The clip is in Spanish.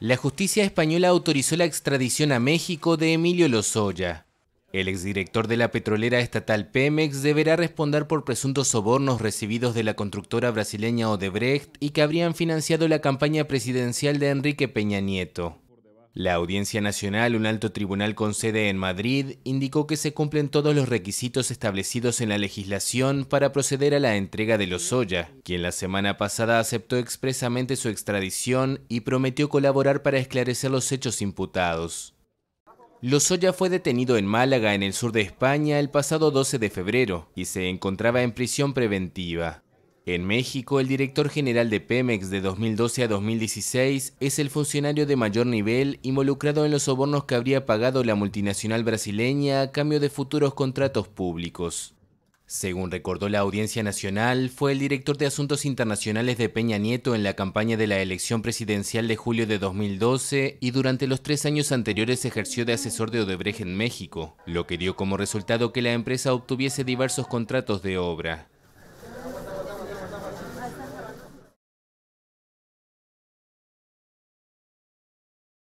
La justicia española autorizó la extradición a México de Emilio Lozoya. El exdirector de la petrolera estatal Pemex deberá responder por presuntos sobornos recibidos de la constructora brasileña Odebrecht y que habrían financiado la campaña presidencial de Enrique Peña Nieto. La Audiencia Nacional, un alto tribunal con sede en Madrid, indicó que se cumplen todos los requisitos establecidos en la legislación para proceder a la entrega de Lozoya, quien la semana pasada aceptó expresamente su extradición y prometió colaborar para esclarecer los hechos imputados. Lozoya fue detenido en Málaga, en el sur de España, el pasado 12 de febrero y se encontraba en prisión preventiva. En México, el director general de Pemex de 2012 a 2016 es el funcionario de mayor nivel involucrado en los sobornos que habría pagado la multinacional brasileña a cambio de futuros contratos públicos. Según recordó la Audiencia Nacional, fue el director de Asuntos Internacionales de Peña Nieto en la campaña de la elección presidencial de julio de 2012 y durante los tres años anteriores ejerció de asesor de Odebrecht en México, lo que dio como resultado que la empresa obtuviese diversos contratos de obra.